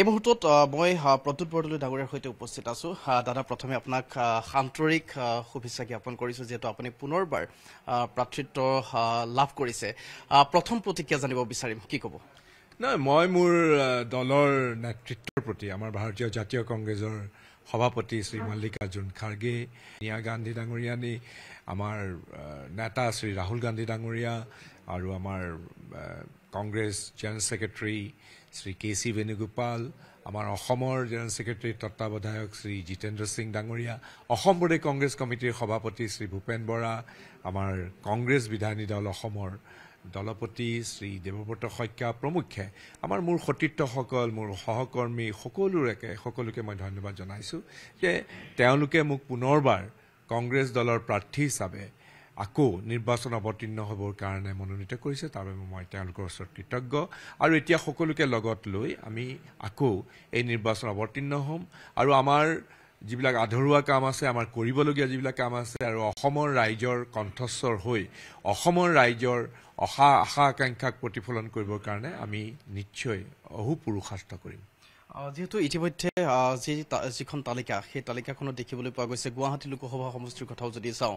এই মুহূৰ্তত মই প্ৰদ্যুত বৰদলৈ ডাঙৰীয়াৰ সৈতে উপস্থিত আছো দাদা প্ৰথমে আপোনাক আন্তৰিক শুভেচ্ছা জ্ঞাপন কৰিছো যিহেতু আপুনি পুনৰবাৰ প্ৰাৰ্থিত্ব লাভ কৰিছে প্ৰথম প্ৰতিক্ৰিয়া জানিব বিচাৰিম কি ক'ব নাই মই মোৰ দলৰ নেতৃত্বৰ প্ৰতি আমাৰ ভাৰতীয় জাতীয় কংগ্ৰেছৰ সভাপতি শ্ৰী মল্লিকাৰ্জুন খাৰ্গে নিয়া গান্ধী ডাঙৰীয়ানী আমাৰ নেতা শ্ৰী ৰাহুল গান্ধী ডাঙৰীয়া আৰু আমাৰ Congress general secretary Shri K C Venugopal আমাৰ অসমৰ জেনেৰেল ছেক্ৰেটেৰী তত্বাৱধায়ক শ্ৰী জিতেন্দ্ৰ সিং ডাঙৰীয়া অসম প্ৰদেশ কংগ্ৰেছ কমিটিৰ সভাপতি শ্ৰী ভূপেন বৰা আমাৰ কংগ্ৰেছ বিধায়িনী দল অসমৰ দলপতি শ্ৰী দেৱব্ৰত শইকীয়া প্ৰমুখ্যে আমাৰ মোৰ সতীৰ্থসকল মোৰ সহকৰ্মী সকলোৰে সকলোকে মই ধন্যবাদ জনাইছোঁ যে তেওঁলোকে মোক পুনৰবাৰ কংগ্ৰেছ দলৰ প্ৰাৰ্থী হিচাপে আকৌ নিৰ্বাচন অৱতীৰ্ণ হ'বৰ কাৰণে মনোনীত কৰিছে তাৰ বাবে মই তেওঁলোকৰ ওচৰত কৃতজ্ঞ আৰু এতিয়া সকলোকে লগত লৈ আমি আকৌ এই নিৰ্বাচন অৱতীৰ্ণ হ'ম আৰু আমাৰ যিবিলাক আধৰুৱা কাম আছে আমাৰ কৰিবলগীয়া যিবিলাক কাম আছে আৰু অসমৰ ৰাইজৰ কণ্ঠস্বৰ হৈ অসমৰ ৰাইজৰ অশা আশা আকাংক্ষাক প্ৰতিফলন কৰিবৰ কাৰণে আমি নিশ্চয় অহুপুৰুষাৰ্থ কৰিম যিহেতু ইতিমধ্যে যি যিখন তালিকা সেই তালিকাখনত দেখিবলৈ পোৱা গৈছে গুৱাহাটী লোকসভা সমষ্টিৰ কথাও যদি চাওঁ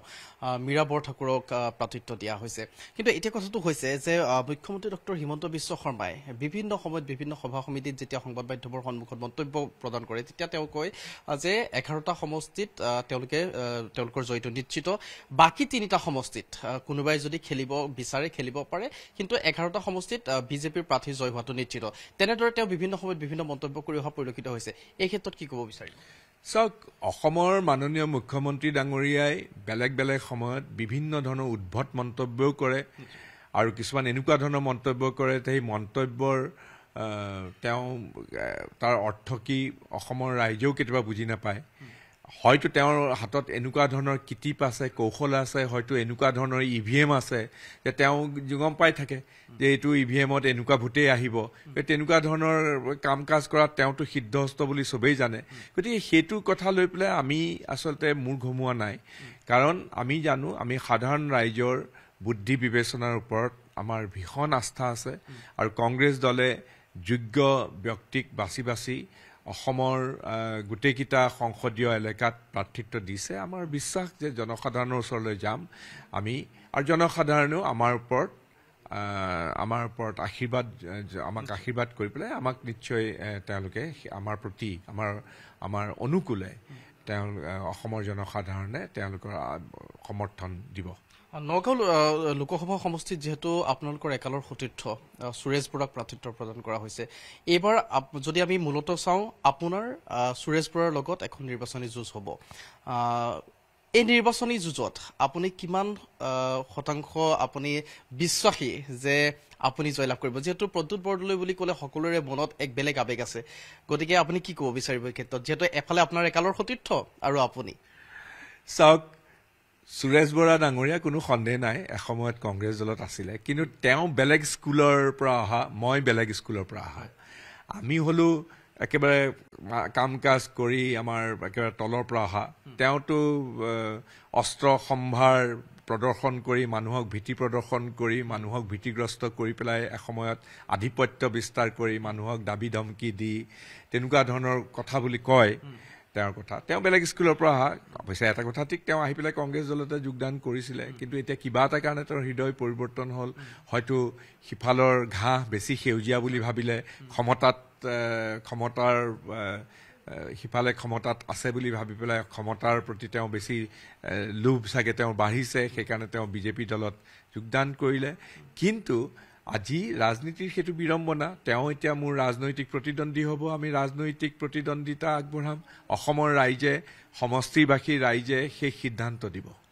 মীৰা বৰঠাকুৰক প্ৰাতিত্ব দিয়া হৈছে কিন্তু এতিয়া কথাটো হৈছে যে মুখ্যমন্ত্ৰী ডক্টৰ হিমন্ত বিশ্ব শৰ্মাই বিভিন্ন সময়ত বিভিন্ন সভা সমিতিত যেতিয়া সংবাদ মাধ্যমৰ সন্মুখত মন্তব্য প্ৰদান কৰে তেতিয়া তেওঁ কয় যে এঘাৰটা সমষ্টিত তেওঁলোকে তেওঁলোকৰ জয়টো নিশ্চিত বাকী তিনিটা সমষ্টিত কোনোবাই যদি খেলিব বিচাৰে খেলিব পাৰে কিন্তু এঘাৰটা সমষ্টিত বিজেপিৰ প্ৰাৰ্থী জয় হোৱাটো নিশ্চিত তেনেদৰে তেওঁ বিভিন্ন সময়ত বিভিন্ন মন্তব্য কৰি অহা পৰিলক্ষিত হৈছে এই ক্ষেত্ৰত কি ক'ব বিচাৰিম চাওক অসমৰ মাননীয় মুখ্যমন্ত্ৰী ডাঙৰীয়াই বেলেগ বেলেগ সময়ত বিভিন্ন ধৰণৰ উদ্ভট মন্তব্যও কৰে আৰু কিছুমান এনেকুৱা ধৰণৰ মন্তব্য কৰে যে সেই মন্তব্যৰ তেওঁ তাৰ অৰ্থ কি অসমৰ ৰাইজেও কেতিয়াবা বুজি নাপায় হয়তো তেওঁৰ হাতত এনেকুৱা ধৰণৰ কিতিপ আছে কৌশল আছে হয়তো এনেকুৱা ধৰণৰ ই ভি এম আছে যে তেওঁ গম পাই থাকে যে এইটো ই ভি এমত এনেকুৱা ভোটেই আহিব তেনেকুৱা ধৰণৰ কাম কাজ কৰাত তেওঁতো সিদ্ধহস্ত বুলি চবেই জানে গতিকে সেইটো কথা লৈ পেলাই আমি আচলতে মূৰ ঘমোৱা নাই কাৰণ আমি জানো আমি সাধাৰণ ৰাইজৰ বুদ্ধি বিবেচনাৰ ওপৰত আমাৰ ভীষণ আস্থা আছে আৰু কংগ্ৰেছ দলে যোগ্য ব্যক্তিক বাছি বাছি অসমৰ গোটেইকেইটা সংসদীয় এলেকাত প্ৰাৰ্থিত্ব দিছে আমাৰ বিশ্বাস যে জনসাধাৰণৰ ওচৰলৈ যাম আমি আৰু জনসাধাৰণেও আমাৰ ওপৰত আমাৰ ওপৰত আশীৰ্বাদ আমাক আশীৰ্বাদ কৰি পেলাই আমাক নিশ্চয় তেওঁলোকে আমাৰ প্ৰতি আমাৰ আমাৰ অনুকূলে তেওঁ অসমৰ জনসাধাৰণে তেওঁলোকৰ সমৰ্থন দিব নগাঁও লোকসভা সমষ্টিত যিহেতু আপোনালোকৰ একালৰ সতীৰ্থ সুৰেশ বৰাক প্ৰাৰ্থিত্ব প্ৰদান কৰা হৈছে এইবাৰ যদি আমি মূলত চাওঁ আপোনাৰ সুৰেশ বৰাৰ লগত এখন নিৰ্বাচনী যুঁজ হ'ব এই নিৰ্বাচনী যুঁজত আপুনি কিমান শতাংশ আপুনি বিশ্বাসী যে আপুনি জয়লাভ কৰিব যিহেতু প্ৰদ্যুৎ বৰদলৈ বুলি ক'লে সকলোৰে মনত এক বেলেগ আৱেগ আছে গতিকে আপুনি কি ক'ব বিচাৰিব এই ক্ষেত্ৰত যিহেতু এফালে আপোনাৰ একালৰ সতীৰ্থ আৰু আপুনি চাওক সুৰেশ বৰা ডাঙৰীয়া কোনো সন্দেহ নাই এসময়ত কংগ্ৰেছ দলত আছিলে কিন্তু তেওঁ বেলেগ স্কুলৰ পৰা অহা মই বেলেগ স্কুলৰ পৰা অহা আমি হ'লো একেবাৰে কাম কাজ কৰি আমাৰ একেবাৰে তলৰ পৰা অহা তেওঁতো অস্ত্ৰ সম্ভাৰ প্ৰদৰ্শন কৰি মানুহক ভীতি প্ৰদৰ্শন কৰি মানুহক ভীতিগ্ৰস্ত কৰি পেলাই এসময়ত আধিপত্য বিস্তাৰ কৰি মানুহক দাবী ধমকি দি তেনেকুৱা ধৰণৰ কথা বুলি কয় তেওঁৰ কথা তেওঁ বেলেগ স্কুলৰ পৰা অহা অৱশ্যে এটা কথা ঠিক তেওঁ আহি পেলাই কংগ্ৰেছ দলতে যোগদান কৰিছিলে কিন্তু এতিয়া কিবা এটা কাৰণে তেওঁৰ হৃদয় পৰিৱৰ্তন হ'ল হয়তো সিফালৰ ঘাঁহ বেছি সেউজীয়া বুলি ভাবিলে ক্ষমতাত ক্ষমতাৰ সিফালে ক্ষমতাত আছে বুলি ভাবি পেলাই ক্ষমতাৰ প্ৰতি তেওঁ বেছি লোভ চাগে তেওঁ বাঢ়িছে সেইকাৰণে তেওঁ বিজেপি দলত যোগদান কৰিলে কিন্তু আজি ৰাজনীতিৰ সেইটো বিড়ম্বনা তেওঁ এতিয়া মোৰ ৰাজনৈতিক প্ৰতিদ্বন্দ্বী হ'ব আমি ৰাজনৈতিক প্ৰতিদ্বন্দ্বিতা আগবঢ়াম অসমৰ ৰাইজে সমষ্টিবাসী ৰাইজে সেই সিদ্ধান্ত দিব